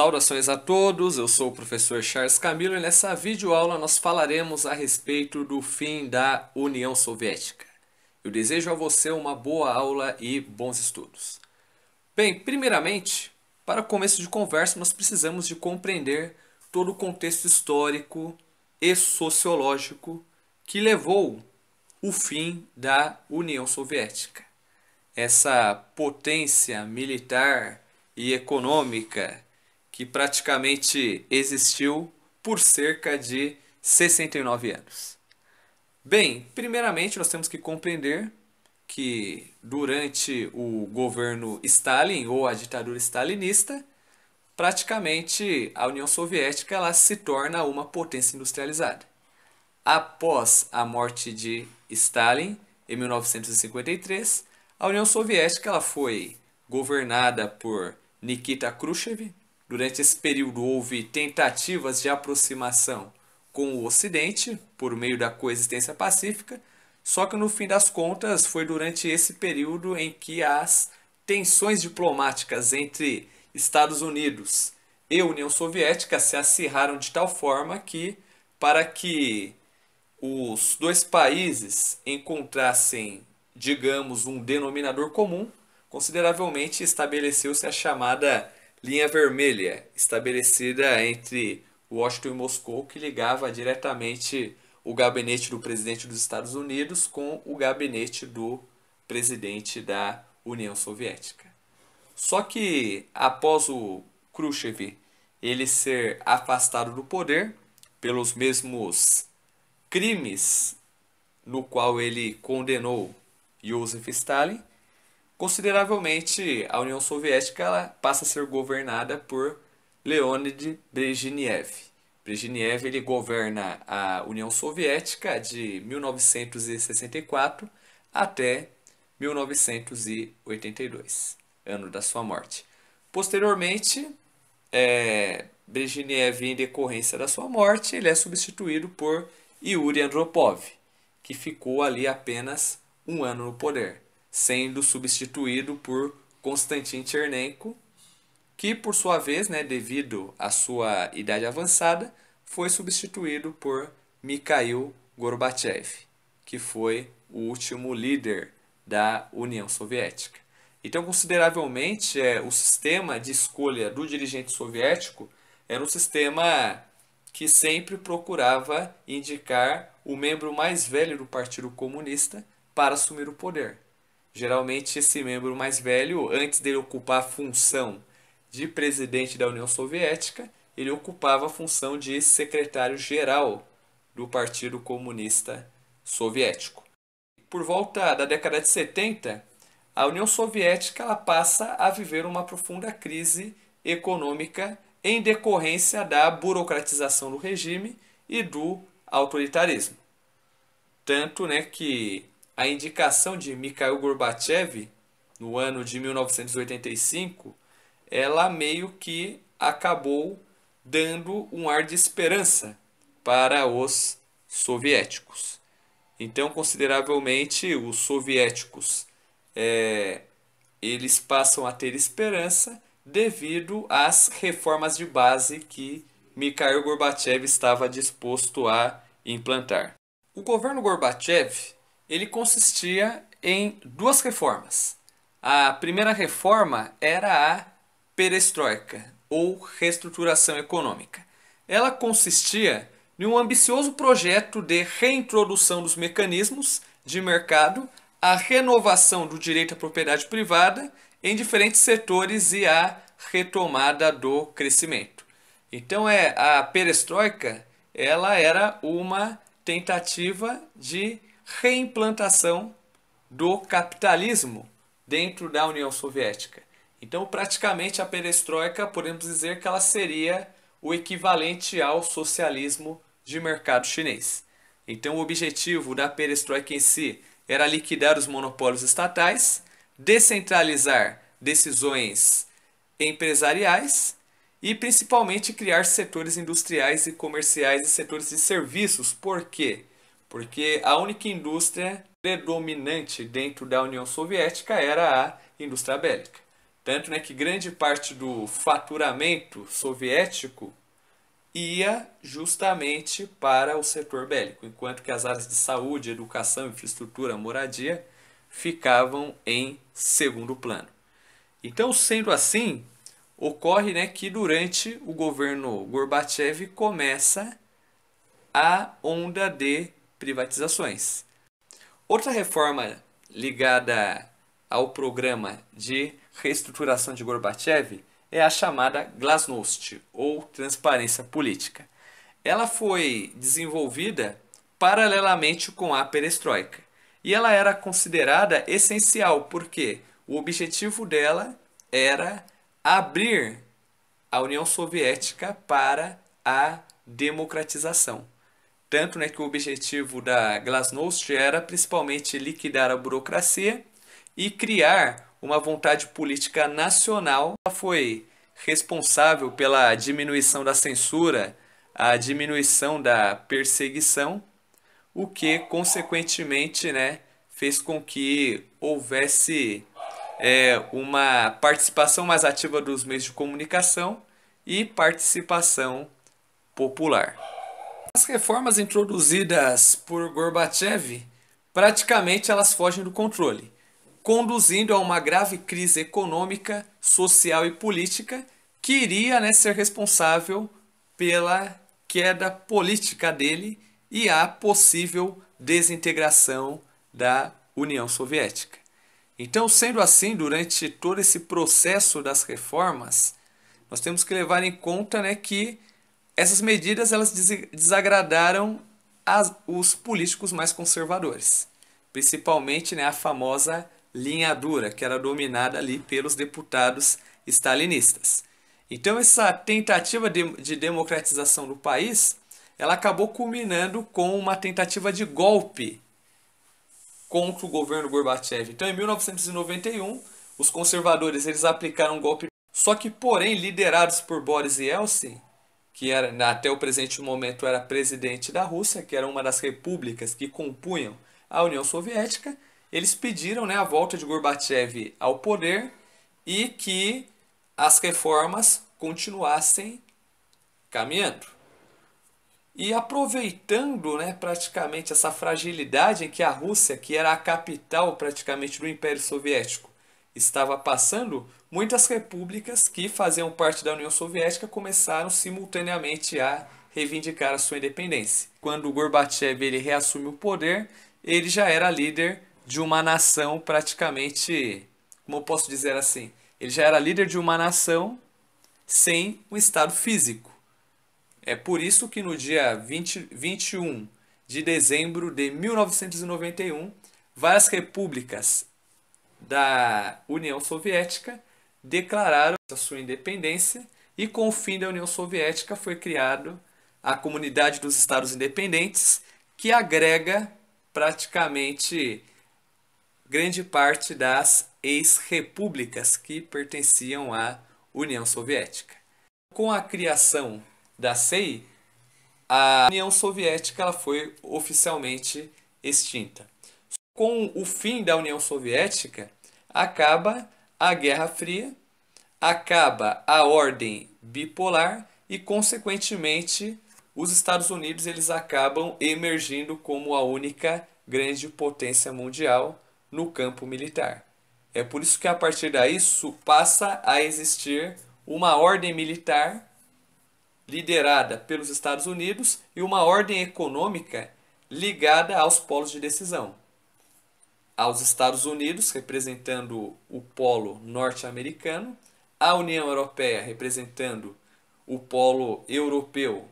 Saudações a todos, eu sou o professor Charles Camilo e nessa videoaula nós falaremos a respeito do fim da União Soviética. Eu desejo a você uma boa aula e bons estudos. Bem, primeiramente, para começo de conversa nós precisamos de compreender todo o contexto histórico e sociológico que levou o fim da União Soviética. Essa potência militar e econômica que praticamente existiu por cerca de 69 anos. Bem, primeiramente nós temos que compreender que durante o governo Stalin ou a ditadura stalinista, praticamente a União Soviética ela se torna uma potência industrializada. Após a morte de Stalin em 1953, a União Soviética ela foi governada por Nikita Khrushchev, Durante esse período houve tentativas de aproximação com o Ocidente por meio da coexistência pacífica, só que no fim das contas foi durante esse período em que as tensões diplomáticas entre Estados Unidos e União Soviética se acirraram de tal forma que para que os dois países encontrassem, digamos, um denominador comum, consideravelmente estabeleceu-se a chamada linha vermelha estabelecida entre Washington e Moscou, que ligava diretamente o gabinete do presidente dos Estados Unidos com o gabinete do presidente da União Soviética. Só que após o Khrushchev ele ser afastado do poder pelos mesmos crimes no qual ele condenou Joseph Stalin, Consideravelmente, a União Soviética passa a ser governada por Leonid Brezhnev. Brezhnev ele governa a União Soviética de 1964 até 1982, ano da sua morte. Posteriormente, é, Brezhnev, em decorrência da sua morte, ele é substituído por Yuri Andropov, que ficou ali apenas um ano no poder sendo substituído por Konstantin Chernenko, que por sua vez, né, devido à sua idade avançada, foi substituído por Mikhail Gorbachev, que foi o último líder da União Soviética. Então, consideravelmente, é, o sistema de escolha do dirigente soviético era um sistema que sempre procurava indicar o membro mais velho do Partido Comunista para assumir o poder. Geralmente, esse membro mais velho, antes dele ocupar a função de presidente da União Soviética, ele ocupava a função de secretário-geral do Partido Comunista Soviético. Por volta da década de 70, a União Soviética ela passa a viver uma profunda crise econômica em decorrência da burocratização do regime e do autoritarismo. Tanto né, que a indicação de Mikhail Gorbachev no ano de 1985, ela meio que acabou dando um ar de esperança para os soviéticos. Então, consideravelmente, os soviéticos é, eles passam a ter esperança devido às reformas de base que Mikhail Gorbachev estava disposto a implantar. O governo Gorbachev ele consistia em duas reformas. A primeira reforma era a perestroika, ou reestruturação econômica. Ela consistia em um ambicioso projeto de reintrodução dos mecanismos de mercado, a renovação do direito à propriedade privada em diferentes setores e a retomada do crescimento. Então é a perestroika, ela era uma tentativa de reimplantação do capitalismo dentro da União Soviética. Então, praticamente a perestroika, podemos dizer que ela seria o equivalente ao socialismo de mercado chinês. Então, o objetivo da perestroika em si era liquidar os monopólios estatais, descentralizar decisões empresariais e principalmente criar setores industriais e comerciais e setores de serviços. Por quê? porque a única indústria predominante dentro da União Soviética era a indústria bélica. Tanto né, que grande parte do faturamento soviético ia justamente para o setor bélico, enquanto que as áreas de saúde, educação, infraestrutura, moradia ficavam em segundo plano. Então, sendo assim, ocorre né, que durante o governo Gorbachev começa a onda de privatizações. Outra reforma ligada ao programa de reestruturação de Gorbachev é a chamada Glasnost, ou transparência política. Ela foi desenvolvida paralelamente com a perestroika e ela era considerada essencial porque o objetivo dela era abrir a União Soviética para a democratização. Tanto né, que o objetivo da Glasnost era principalmente liquidar a burocracia e criar uma vontade política nacional. Ela foi responsável pela diminuição da censura, a diminuição da perseguição, o que, consequentemente, né, fez com que houvesse é, uma participação mais ativa dos meios de comunicação e participação popular. As reformas introduzidas por Gorbachev, praticamente elas fogem do controle, conduzindo a uma grave crise econômica, social e política que iria né, ser responsável pela queda política dele e a possível desintegração da União Soviética. Então, sendo assim, durante todo esse processo das reformas, nós temos que levar em conta né, que essas medidas elas desagradaram as, os políticos mais conservadores, principalmente né, a famosa linha dura, que era dominada ali pelos deputados stalinistas. Então essa tentativa de, de democratização do país, ela acabou culminando com uma tentativa de golpe contra o governo Gorbachev. Então em 1991, os conservadores eles aplicaram um golpe, só que porém liderados por Boris Yeltsin, que era, até o presente momento era presidente da Rússia, que era uma das repúblicas que compunham a União Soviética, eles pediram né, a volta de Gorbachev ao poder e que as reformas continuassem caminhando. E aproveitando né, praticamente essa fragilidade em que a Rússia, que era a capital praticamente do Império Soviético, estava passando, muitas repúblicas que faziam parte da União Soviética começaram simultaneamente a reivindicar a sua independência. Quando Gorbachev ele reassume o poder, ele já era líder de uma nação praticamente, como eu posso dizer assim, ele já era líder de uma nação sem um estado físico. É por isso que no dia 20, 21 de dezembro de 1991, várias repúblicas da União Soviética declararam a sua independência e com o fim da União Soviética foi criado a Comunidade dos Estados Independentes, que agrega praticamente grande parte das ex-repúblicas que pertenciam à União Soviética. Com a criação da CEI, a União Soviética ela foi oficialmente extinta com o fim da União Soviética, acaba a Guerra Fria, acaba a ordem bipolar e, consequentemente, os Estados Unidos eles acabam emergindo como a única grande potência mundial no campo militar. É por isso que a partir daí passa a existir uma ordem militar liderada pelos Estados Unidos e uma ordem econômica ligada aos polos de decisão aos Estados Unidos, representando o polo norte-americano, a União Europeia, representando o polo europeu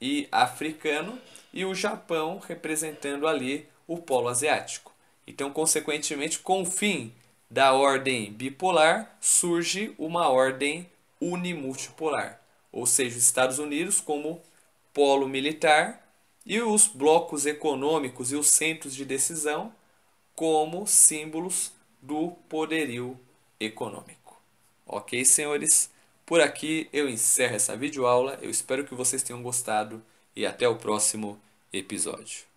e africano, e o Japão, representando ali o polo asiático. Então, consequentemente, com o fim da ordem bipolar, surge uma ordem unimultipolar, ou seja, os Estados Unidos como polo militar e os blocos econômicos e os centros de decisão como símbolos do poderio econômico. Ok, senhores? Por aqui eu encerro essa videoaula. Eu espero que vocês tenham gostado e até o próximo episódio.